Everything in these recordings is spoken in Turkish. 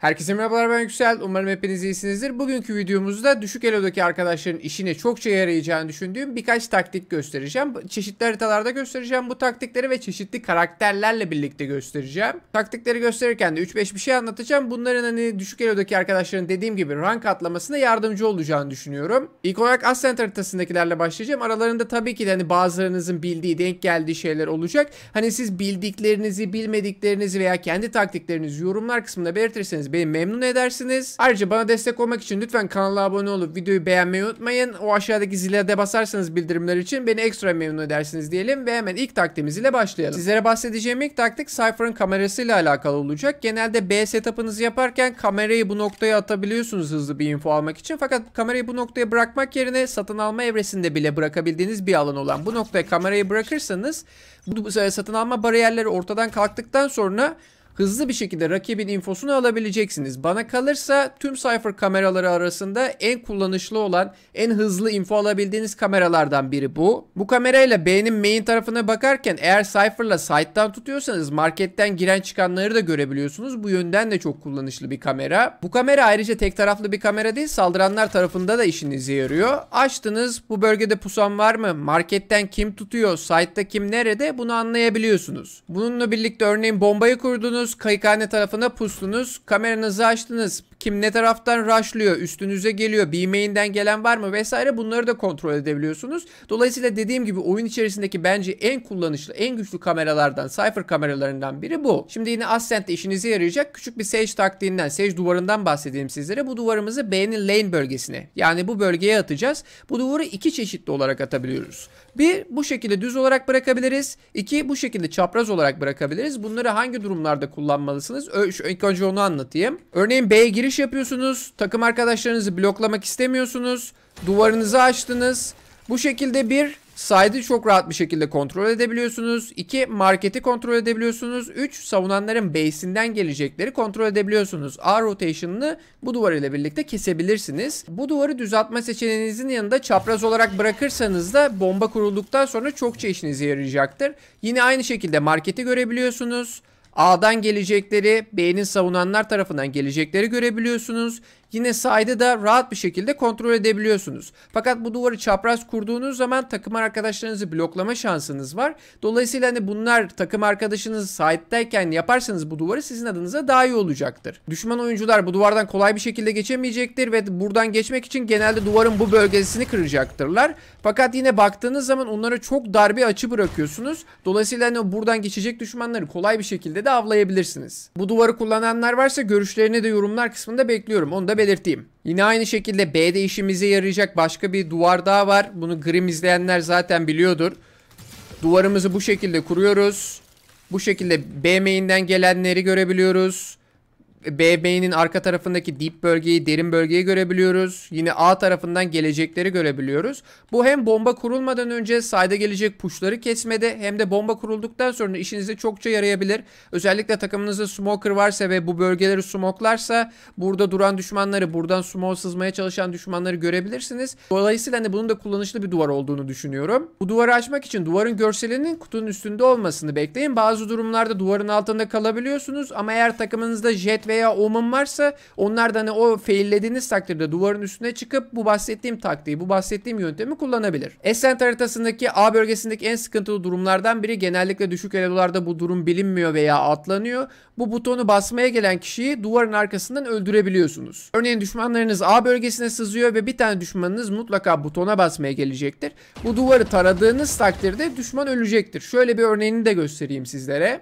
Herkese merhabalar ben Yüksel. Umarım hepiniz iyisinizdir. Bugünkü videomuzda düşük elodaki arkadaşların işine çokça yarayacağını düşündüğüm birkaç taktik göstereceğim. Çeşitli haritalarda göstereceğim bu taktikleri ve çeşitli karakterlerle birlikte göstereceğim. Taktikleri gösterirken de 3-5 bir şey anlatacağım. Bunların hani düşük elodaki arkadaşların dediğim gibi rank atlamasına yardımcı olacağını düşünüyorum. İlk olarak Ascent haritasındakilerle başlayacağım. Aralarında tabii ki de hani bazılarınızın bildiği, denk geldiği şeyler olacak. Hani siz bildiklerinizi, bilmediklerinizi veya kendi taktiklerinizi yorumlar kısmında belirtirseniz beni memnun edersiniz. Ayrıca bana destek olmak için lütfen kanala abone olup videoyu beğenmeyi unutmayın. O aşağıdaki zile de basarsanız bildirimler için beni ekstra memnun edersiniz diyelim ve hemen ilk taktiğimiz ile başlayalım. Sizlere bahsedeceğim ilk taktik Cypher'ın kamerasıyla alakalı olacak. Genelde B setup'ınızı yaparken kamerayı bu noktaya atabiliyorsunuz hızlı bir info almak için. Fakat kamerayı bu noktaya bırakmak yerine satın alma evresinde bile bırakabildiğiniz bir alan olan bu noktaya kamerayı bırakırsanız bu satın alma bariyerleri ortadan kalktıktan sonra hızlı bir şekilde rakibin infosunu alabileceksiniz. Bana kalırsa tüm Cypher kameraları arasında en kullanışlı olan, en hızlı info alabildiğiniz kameralardan biri bu. Bu kamerayla B'nin main tarafına bakarken eğer Cypher'la site'dan tutuyorsanız marketten giren çıkanları da görebiliyorsunuz. Bu yönden de çok kullanışlı bir kamera. Bu kamera ayrıca tek taraflı bir kamera değil, saldıranlar tarafında da işinize yarıyor. Açtınız, bu bölgede pusan var mı? Marketten kim tutuyor? Site'da kim nerede? Bunu anlayabiliyorsunuz. Bununla birlikte örneğin bombayı kurdunuz gidiyorsunuz. Kayıkhane tarafına pustunuz. Kameranızı açtınız. Kim ne taraftan rushlıyor? Üstünüze geliyor. B-main'den gelen var mı? Vesaire bunları da kontrol edebiliyorsunuz. Dolayısıyla dediğim gibi oyun içerisindeki bence en kullanışlı, en güçlü kameralardan, Cypher kameralarından biri bu. Şimdi yine Ascent'te işinize yarayacak küçük bir Sage taktiğinden, Sage duvarından bahsedeyim sizlere. Bu duvarımızı B'nin lane bölgesine yani bu bölgeye atacağız. Bu duvarı iki çeşitli olarak atabiliyoruz. Bir bu şekilde düz olarak bırakabiliriz. İki bu şekilde çapraz olarak bırakabiliriz. Bunları hangi durumlarda şekilde kullanmalısınız. İlk önce onu anlatayım. Örneğin B'ye giriş yapıyorsunuz. Takım arkadaşlarınızı bloklamak istemiyorsunuz. Duvarınızı açtınız. Bu şekilde bir side'ı çok rahat bir şekilde kontrol edebiliyorsunuz. İki marketi kontrol edebiliyorsunuz. Üç savunanların base'inden gelecekleri kontrol edebiliyorsunuz. A rotation'ını bu duvar ile birlikte kesebilirsiniz. Bu duvarı düzeltme seçeneğinizin yanında çapraz olarak bırakırsanız da bomba kurulduktan sonra çokça işinize yarayacaktır. Yine aynı şekilde marketi görebiliyorsunuz. A'dan gelecekleri, B'nin savunanlar tarafından gelecekleri görebiliyorsunuz yine side'ı da rahat bir şekilde kontrol edebiliyorsunuz. Fakat bu duvarı çapraz kurduğunuz zaman takım arkadaşlarınızı bloklama şansınız var. Dolayısıyla hani bunlar takım arkadaşınız side'dayken yaparsanız bu duvarı sizin adınıza daha iyi olacaktır. Düşman oyuncular bu duvardan kolay bir şekilde geçemeyecektir ve buradan geçmek için genelde duvarın bu bölgesini kıracaktırlar. Fakat yine baktığınız zaman onlara çok dar bir açı bırakıyorsunuz. Dolayısıyla hani buradan geçecek düşmanları kolay bir şekilde de avlayabilirsiniz. Bu duvarı kullananlar varsa görüşlerini de yorumlar kısmında bekliyorum. Onu da belirteyim. Yine aynı şekilde B'de işimize yarayacak başka bir duvar daha var. Bunu Grim izleyenler zaten biliyordur. Duvarımızı bu şekilde kuruyoruz. Bu şekilde B main'den gelenleri görebiliyoruz. BB'nin arka tarafındaki dip bölgeyi, derin bölgeyi görebiliyoruz. Yine A tarafından gelecekleri görebiliyoruz. Bu hem bomba kurulmadan önce sayda gelecek puşları kesmede hem de bomba kurulduktan sonra işinize çokça yarayabilir. Özellikle takımınızda smoker varsa ve bu bölgeleri smoklarsa burada duran düşmanları, buradan smoke sızmaya çalışan düşmanları görebilirsiniz. Dolayısıyla hani bunun da kullanışlı bir duvar olduğunu düşünüyorum. Bu duvarı açmak için duvarın görselinin kutunun üstünde olmasını bekleyin. Bazı durumlarda duvarın altında kalabiliyorsunuz ama eğer takımınızda jet veya omun varsa onlar da hani o faillediğiniz takdirde duvarın üstüne çıkıp bu bahsettiğim taktiği, bu bahsettiğim yöntemi kullanabilir. Ascent haritasındaki A bölgesindeki en sıkıntılı durumlardan biri genellikle düşük elolarda bu durum bilinmiyor veya atlanıyor. Bu butonu basmaya gelen kişiyi duvarın arkasından öldürebiliyorsunuz. Örneğin düşmanlarınız A bölgesine sızıyor ve bir tane düşmanınız mutlaka butona basmaya gelecektir. Bu duvarı taradığınız takdirde düşman ölecektir. Şöyle bir örneğini de göstereyim sizlere.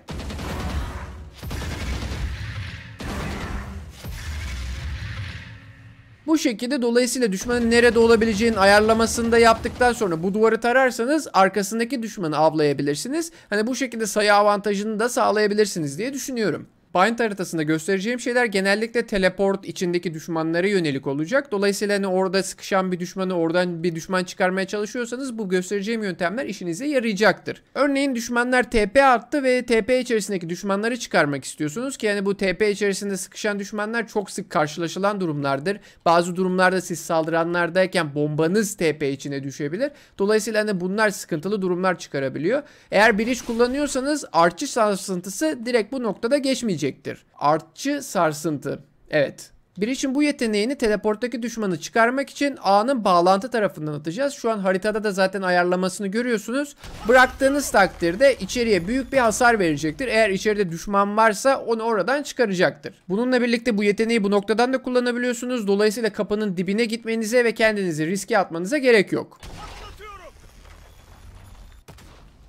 Bu şekilde dolayısıyla düşmanın nerede olabileceğini ayarlamasını da yaptıktan sonra bu duvarı tararsanız arkasındaki düşmanı avlayabilirsiniz. Hani bu şekilde sayı avantajını da sağlayabilirsiniz diye düşünüyorum. Bind haritasında göstereceğim şeyler genellikle teleport içindeki düşmanlara yönelik olacak. Dolayısıyla hani orada sıkışan bir düşmanı oradan bir düşman çıkarmaya çalışıyorsanız bu göstereceğim yöntemler işinize yarayacaktır. Örneğin düşmanlar TP attı ve TP içerisindeki düşmanları çıkarmak istiyorsunuz ki yani bu TP içerisinde sıkışan düşmanlar çok sık karşılaşılan durumlardır. Bazı durumlarda siz saldıranlardayken bombanız TP içine düşebilir. Dolayısıyla hani bunlar sıkıntılı durumlar çıkarabiliyor. Eğer bir iş kullanıyorsanız artçı sarsıntısı direkt bu noktada geçmeyecek etmeyecektir. Artçı sarsıntı. Evet. Bir için bu yeteneğini teleporttaki düşmanı çıkarmak için A'nın bağlantı tarafından atacağız. Şu an haritada da zaten ayarlamasını görüyorsunuz. Bıraktığınız takdirde içeriye büyük bir hasar verecektir. Eğer içeride düşman varsa onu oradan çıkaracaktır. Bununla birlikte bu yeteneği bu noktadan da kullanabiliyorsunuz. Dolayısıyla kapının dibine gitmenize ve kendinizi riske atmanıza gerek yok.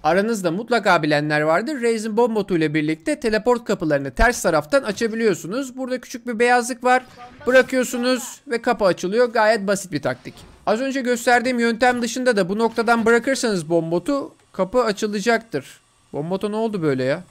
Aranızda mutlaka bilenler vardır. Raze'in bomb ile birlikte teleport kapılarını ters taraftan açabiliyorsunuz. Burada küçük bir beyazlık var. Bırakıyorsunuz ve kapı açılıyor. Gayet basit bir taktik. Az önce gösterdiğim yöntem dışında da bu noktadan bırakırsanız bomb kapı açılacaktır. Bomb ne oldu böyle ya?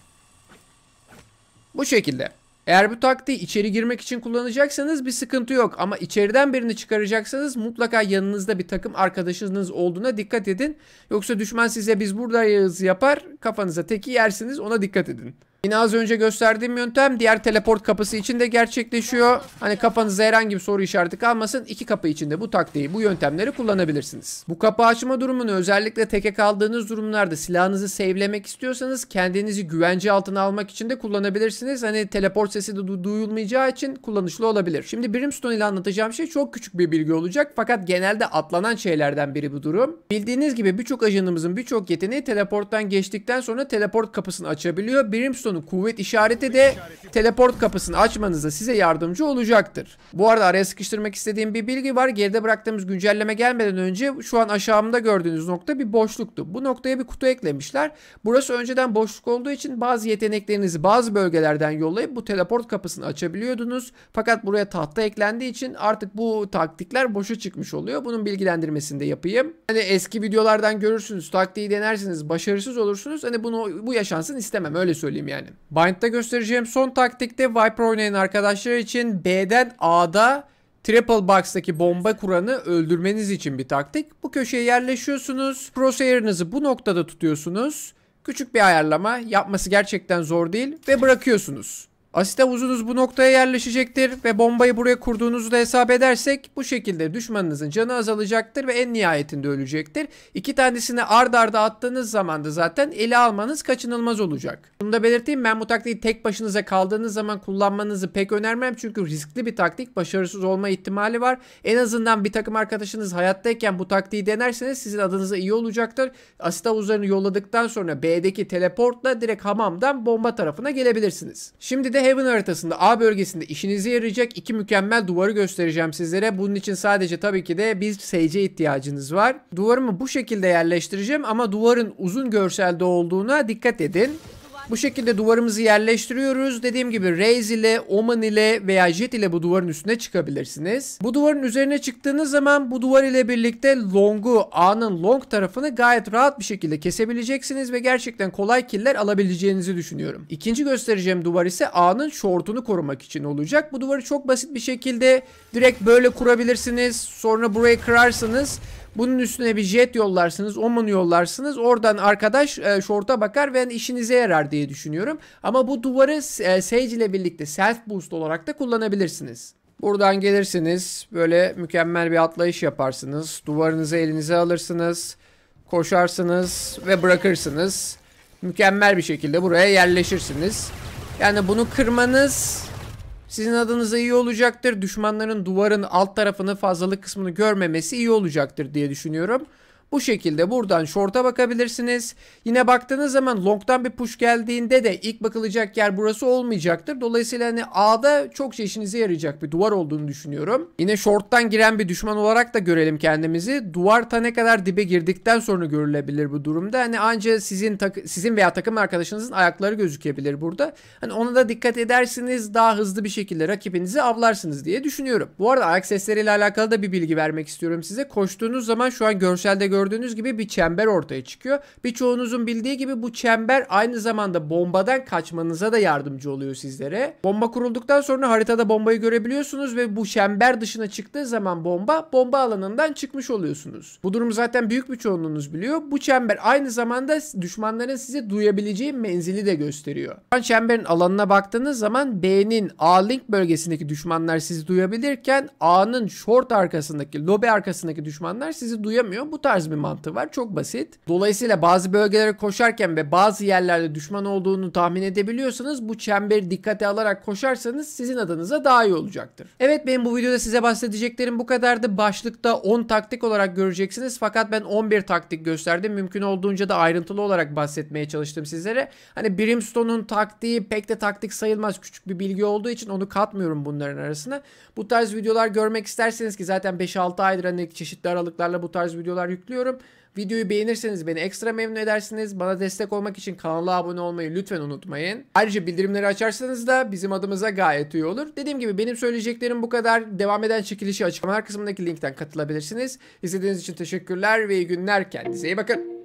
Bu şekilde. Eğer bu taktiği içeri girmek için kullanacaksanız bir sıkıntı yok ama içeriden birini çıkaracaksanız mutlaka yanınızda bir takım arkadaşınız olduğuna dikkat edin. Yoksa düşman size biz buradayız yapar kafanıza teki yersiniz ona dikkat edin. Yine az önce gösterdiğim yöntem diğer teleport kapısı için de gerçekleşiyor. Hani kafanıza herhangi bir soru işareti kalmasın. İki kapı içinde bu taktiği, bu yöntemleri kullanabilirsiniz. Bu kapı açma durumunu özellikle teke kaldığınız durumlarda silahınızı save'lemek istiyorsanız kendinizi güvence altına almak için de kullanabilirsiniz. Hani teleport sesi de du duyulmayacağı için kullanışlı olabilir. Şimdi Brimstone ile anlatacağım şey çok küçük bir bilgi olacak fakat genelde atlanan şeylerden biri bu durum. Bildiğiniz gibi birçok ajanımızın birçok yeteneği teleporttan geçtikten sonra teleport kapısını açabiliyor. Brimstone olduğunu kuvvet işareti de teleport kapısını açmanıza size yardımcı olacaktır. Bu arada araya sıkıştırmak istediğim bir bilgi var. Geride bıraktığımız güncelleme gelmeden önce şu an aşağımda gördüğünüz nokta bir boşluktu. Bu noktaya bir kutu eklemişler. Burası önceden boşluk olduğu için bazı yeteneklerinizi bazı bölgelerden yollayıp bu teleport kapısını açabiliyordunuz. Fakat buraya tahta eklendiği için artık bu taktikler boşa çıkmış oluyor. Bunun bilgilendirmesini de yapayım. Hani eski videolardan görürsünüz, taktiği denersiniz, başarısız olursunuz. Hani bunu bu yaşansın istemem öyle söyleyeyim yani yani. Bind'da göstereceğim son taktikte Viper oynayan arkadaşlar için B'den A'da Triple Box'taki bomba kuranı öldürmeniz için bir taktik. Bu köşeye yerleşiyorsunuz. Crosshair'ınızı bu noktada tutuyorsunuz. Küçük bir ayarlama yapması gerçekten zor değil ve bırakıyorsunuz. Asit havuzunuz bu noktaya yerleşecektir ve bombayı buraya kurduğunuzu da hesap edersek bu şekilde düşmanınızın canı azalacaktır ve en nihayetinde ölecektir. İki tanesini ard arda attığınız zaman da zaten ele almanız kaçınılmaz olacak. Bunu da belirteyim ben bu taktiği tek başınıza kaldığınız zaman kullanmanızı pek önermem çünkü riskli bir taktik başarısız olma ihtimali var. En azından bir takım arkadaşınız hayattayken bu taktiği denerseniz sizin adınıza iyi olacaktır. Asit havuzlarını yolladıktan sonra B'deki teleportla direkt hamamdan bomba tarafına gelebilirsiniz. Şimdi de de Heaven haritasında A bölgesinde işinize yarayacak iki mükemmel duvarı göstereceğim sizlere. Bunun için sadece tabii ki de bir SC ihtiyacınız var. Duvarımı bu şekilde yerleştireceğim ama duvarın uzun görselde olduğuna dikkat edin. Bu şekilde duvarımızı yerleştiriyoruz. Dediğim gibi raise ile, oman ile veya jet ile bu duvarın üstüne çıkabilirsiniz. Bu duvarın üzerine çıktığınız zaman bu duvar ile birlikte longu, A'nın long tarafını gayet rahat bir şekilde kesebileceksiniz ve gerçekten kolay killer alabileceğinizi düşünüyorum. İkinci göstereceğim duvar ise A'nın shortunu korumak için olacak. Bu duvarı çok basit bir şekilde direkt böyle kurabilirsiniz. Sonra burayı kırarsanız bunun üstüne bir jet yollarsınız, omun yollarsınız. Oradan arkadaş e, şorta bakar ve işinize yarar diye düşünüyorum. Ama bu duvarı e, Sage ile birlikte self boost olarak da kullanabilirsiniz. Buradan gelirsiniz, böyle mükemmel bir atlayış yaparsınız. Duvarınızı elinize alırsınız, koşarsınız ve bırakırsınız. Mükemmel bir şekilde buraya yerleşirsiniz. Yani bunu kırmanız sizin adınıza iyi olacaktır. Düşmanların duvarın alt tarafını fazlalık kısmını görmemesi iyi olacaktır diye düşünüyorum. Bu şekilde buradan short'a bakabilirsiniz. Yine baktığınız zaman long'dan bir push geldiğinde de ilk bakılacak yer burası olmayacaktır. Dolayısıyla hani A'da çok işinize yarayacak bir duvar olduğunu düşünüyorum. Yine short'tan giren bir düşman olarak da görelim kendimizi. Duvar ta ne kadar dibe girdikten sonra görülebilir bu durumda. Hani anca sizin sizin veya takım arkadaşınızın ayakları gözükebilir burada. Hani ona da dikkat edersiniz daha hızlı bir şekilde rakibinizi avlarsınız diye düşünüyorum. Bu arada ayak sesleriyle alakalı da bir bilgi vermek istiyorum size. Koştuğunuz zaman şu an görselde gördüğünüz gördüğünüz gibi bir çember ortaya çıkıyor. Birçoğunuzun bildiği gibi bu çember aynı zamanda bombadan kaçmanıza da yardımcı oluyor sizlere. Bomba kurulduktan sonra haritada bombayı görebiliyorsunuz ve bu çember dışına çıktığı zaman bomba bomba alanından çıkmış oluyorsunuz. Bu durumu zaten büyük bir çoğunluğunuz biliyor. Bu çember aynı zamanda düşmanların size duyabileceği menzili de gösteriyor. Şu çemberin alanına baktığınız zaman B'nin A-Link bölgesindeki düşmanlar sizi duyabilirken A'nın short arkasındaki, lobby arkasındaki düşmanlar sizi duyamıyor. Bu tarz bir mantığı var. Çok basit. Dolayısıyla bazı bölgelere koşarken ve bazı yerlerde düşman olduğunu tahmin edebiliyorsanız bu çemberi dikkate alarak koşarsanız sizin adınıza daha iyi olacaktır. Evet benim bu videoda size bahsedeceklerim bu kadardı. Başlıkta 10 taktik olarak göreceksiniz fakat ben 11 taktik gösterdim. Mümkün olduğunca da ayrıntılı olarak bahsetmeye çalıştım sizlere. Hani Brimstone'un taktiği pek de taktik sayılmaz. Küçük bir bilgi olduğu için onu katmıyorum bunların arasına. Bu tarz videolar görmek isterseniz ki zaten 5-6 aydır hani çeşitli aralıklarla bu tarz videolar yüklüyor seviyorum. Videoyu beğenirseniz beni ekstra memnun edersiniz. Bana destek olmak için kanala abone olmayı lütfen unutmayın. Ayrıca bildirimleri açarsanız da bizim adımıza gayet iyi olur. Dediğim gibi benim söyleyeceklerim bu kadar. Devam eden çekilişi açıklamalar kısmındaki linkten katılabilirsiniz. İzlediğiniz için teşekkürler ve iyi günler. Kendinize iyi bakın.